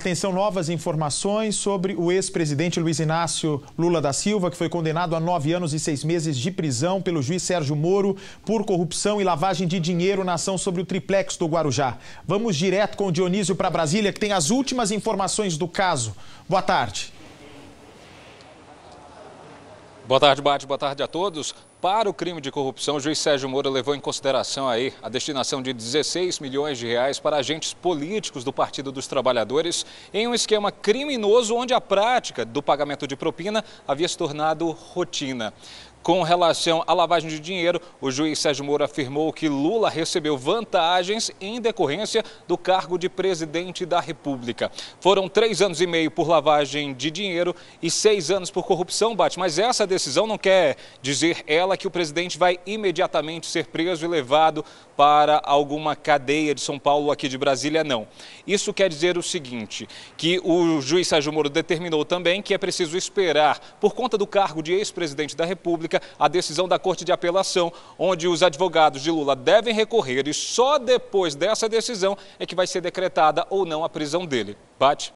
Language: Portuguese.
Atenção, novas informações sobre o ex-presidente Luiz Inácio Lula da Silva, que foi condenado a nove anos e seis meses de prisão pelo juiz Sérgio Moro por corrupção e lavagem de dinheiro na ação sobre o triplex do Guarujá. Vamos direto com o Dionísio para Brasília, que tem as últimas informações do caso. Boa tarde. Boa tarde, Bate. Boa tarde a todos. Para o crime de corrupção, o juiz Sérgio Moro levou em consideração aí a destinação de 16 milhões de reais para agentes políticos do Partido dos Trabalhadores em um esquema criminoso onde a prática do pagamento de propina havia se tornado rotina. Com relação à lavagem de dinheiro, o juiz Sérgio Moro afirmou que Lula recebeu vantagens em decorrência do cargo de presidente da República. Foram três anos e meio por lavagem de dinheiro e seis anos por corrupção, Bate. Mas essa decisão não quer dizer ela que o presidente vai imediatamente ser preso e levado para alguma cadeia de São Paulo aqui de Brasília, não. Isso quer dizer o seguinte, que o juiz Sérgio Moro determinou também que é preciso esperar, por conta do cargo de ex-presidente da República, a decisão da Corte de Apelação, onde os advogados de Lula devem recorrer e só depois dessa decisão é que vai ser decretada ou não a prisão dele. Bate.